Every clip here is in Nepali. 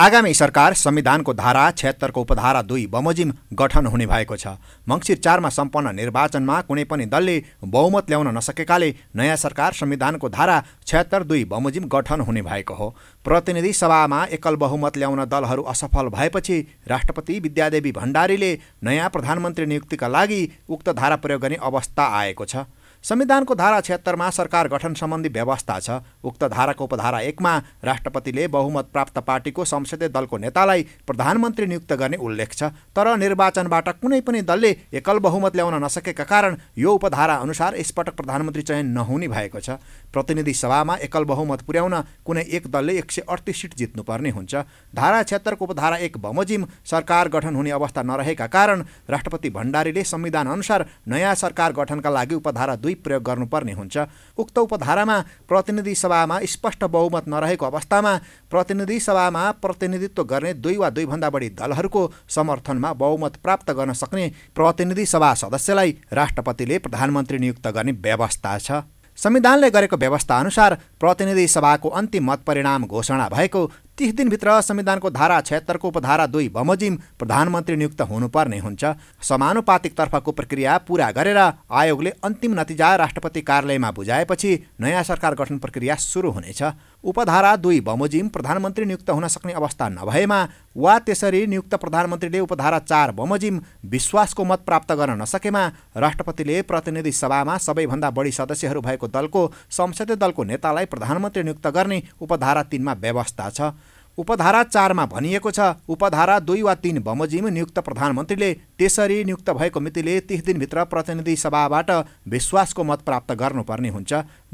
आगामी सरकार संविधानको धारा छत्तरको उपधारा दुई बमोजिम गठन हुने भएको छ मङ्सिर चारमा सम्पन्न निर्वाचनमा कुनै पनि दलले बहुमत ल्याउन नसकेकाले नयाँ सरकार संविधानको धारा छत्तर दुई बमोजिम गठन हुने भएको हो प्रतिनिधि सभामा एकल बहुमत ल्याउन दलहरू असफल भएपछि राष्ट्रपति विद्यादेवी भण्डारीले नयाँ प्रधानमन्त्री नियुक्तिका लागि उक्त धारा प्रयोग गर्ने अवस्था आएको छ संविधानको धारा छिहत्तरमा सरकार गठन सम्बन्धी व्यवस्था छ उक्त धाराको उपधारा एकमा राष्ट्रपतिले बहुमत प्राप्त पार्टीको संसदीय दलको नेतालाई प्रधानमन्त्री नियुक्त गर्ने उल्लेख छ तर निर्वाचनबाट कुनै पनि दलले एकल बहुमत ल्याउन नसकेका कारण यो उपधारा अनुसार यसपटक प्रधानमन्त्री चयन नहुने भएको छ प्रतिनिधि सभामा एकल बहुमत पुर्याउन कुनै एक दलले एक सय अडतिस सिट जित्नुपर्ने हुन्छ धारा छिहत्तरको उपधारा एक बमोजिम सरकार गठन हुने अवस्था नरहेका कारण राष्ट्रपति भण्डारीले संविधान अनुसार नयाँ सरकार गठनका लागि उपधारा दुई दुई प्रयोग गर्नुपर्ने हुन्छ उक्त उपधारामा प्रतिनिधि सभामा स्पष्ट बहुमत नरहेको अवस्थामा प्रतिनिधि सभामा प्रतिनिधित्व गर्ने दुई वा दुईभन्दा बढी दलहरूको समर्थनमा बहुमत प्राप्त गर्न सक्ने प्रतिनिधि सभा सदस्यलाई राष्ट्रपतिले प्रधानमन्त्री नियुक्त गर्ने व्यवस्था छ संविधानले गरेको व्यवस्था अनुसार प्रतिनिधि सभाको अन्तिम मतपरिणाम घोषणा भएको तिस दिनभित्र संविधानको धारा छत्तरको उपधारा दुई बमोजिम प्रधानमन्त्री नियुक्त हुनुपर्ने हुन्छ समानुपातिकतर्फको प्रक्रिया पुरा गरेर आयोगले अन्तिम नतिजा राष्ट्रपति कार्यालयमा बुझाएपछि नयाँ सरकार गठन प्रक्रिया सुरु हुनेछ उपधारा दुई बमोजिम प्रधानमन्त्री नियुक्त हुन सक्ने अवस्था नभएमा वा त्यसरी नियुक्त प्रधानमन्त्रीले उपधारा चार बमोजिम विश्वासको मत प्राप्त गर्न नसकेमा राष्ट्रपतिले प्रतिनिधि सभामा सबैभन्दा बढी सदस्यहरू भएको दलको संसदीय दलको नेतालाई प्रधानमन्त्री नियुक्त गर्ने उपधारा तिनमा व्यवस्था छ उपधारा चारमा भनिएको छ उपधारा दुई वा तिन बमोजिम नियुक्त प्रधानमन्त्रीले त्यसरी नियुक्त भएको मितिले तिस दिनभित्र प्रतिनिधि सभाबाट विश्वासको मत प्राप्त गर्नुपर्ने हुन्छ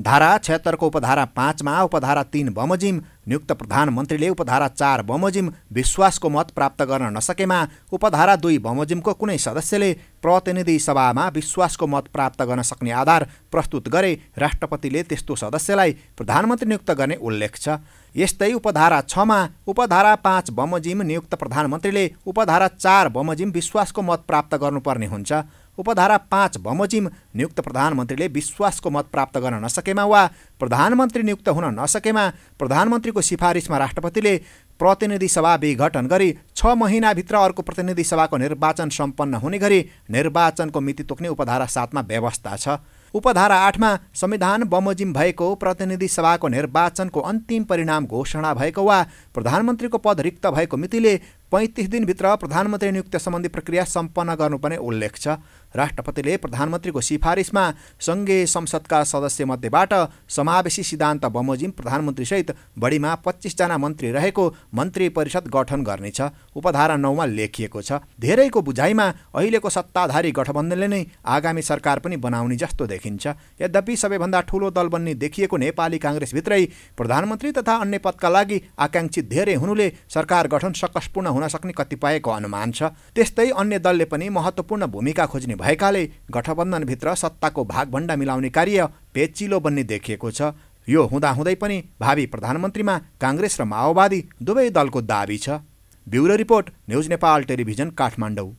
धारा छत्तरको उपधारा पाँचमा उपधारा तिन बमोजिम नियुक्त प्रधानमन्त्रीले उपधारा चार बमोजिम विश्वासको मत प्राप्त गर्न नसकेमा उपधारा दुई बमोजिमको कुनै सदस्यले प्रतिनिधि सभामा विश्वासको मत प्राप्त गर्न सक्ने आधार प्रस्तुत गरे राष्ट्रपतिले त्यस्तो सदस्यलाई प्रधानमन्त्री नियुक्त गर्ने उल्लेख छ यस्तै उपधारा छमा उपधारा पाँच बमोजिम नियुक्त प्रधानमन्त्रीले उपधारा चार बमोजिम विश्वासको मत मत प्राप्त गर्नुपर्ने हुन्छ उपधारा पाँच बमोजिम नियुक्त प्रधानमन्त्रीले विश्वासको मत प्राप्त गर्न नसकेमा वा प्रधानमन्त्री नियुक्त हुन नसकेमा प्रधानमन्त्रीको सिफारिसमा राष्ट्रपतिले प्रतिनिधि सभा विघटन गरी छ महिनाभित्र अर्को प्रतिनिधि सभाको निर्वाचन सम्पन्न हुने गरी निर्वाचनको मिति तोक्ने उपधारा सातमा व्यवस्था छ उपधारा आठमा संविधान बमोजिम भएको प्रतिनिधि सभाको निर्वाचनको अन्तिम परिणाम घोषणा भएको वा प्रधानमन्त्रीको पद रिक्त भएको मितिले पैँतिस दिनभित्र प्रधानमन्त्री नियुक्ति सम्बन्धी प्रक्रिया सम्पन्न गर्नुपर्ने उल्लेख छ राष्ट्रपतिले प्रधानमन्त्रीको सिफारिसमा सङ्घीय संसदका सदस्यमध्येबाट समावेशी सिद्धान्त बमोजिम प्रधानमन्त्रीसहित बढीमा पच्चिसजना मन्त्री रहेको मन्त्री परिषद गठन गर्नेछ उपधारा नौमा लेखिएको छ धेरैको बुझाइमा अहिलेको सत्ताधारी गठबन्धनले नै आगामी सरकार पनि बनाउने जस्तो देखिन्छ यद्यपि सबैभन्दा ठुलो दल बन्ने देखिएको नेपाली काङ्ग्रेसभित्रै प्रधानमन्त्री तथा अन्य पदका लागि आकाङ्क्षित धेरै हुनुले सरकार गठन सकसपूर्ण हुन सक्ने कतिपयको अनुमान छ त्यस्तै अन्य दलले पनि महत्त्वपूर्ण भूमिका खोज्ने भएकाले गठबन्धनभित्र सत्ताको भागभण्डा मिलाउने कार्य पेचिलो बन्ने देखिएको छ यो हुँदाहुँदै पनि भावी प्रधानमन्त्रीमा काङ्ग्रेस र माओवादी दुवै दलको दावी छ bureau report news Nepal television Kathmandu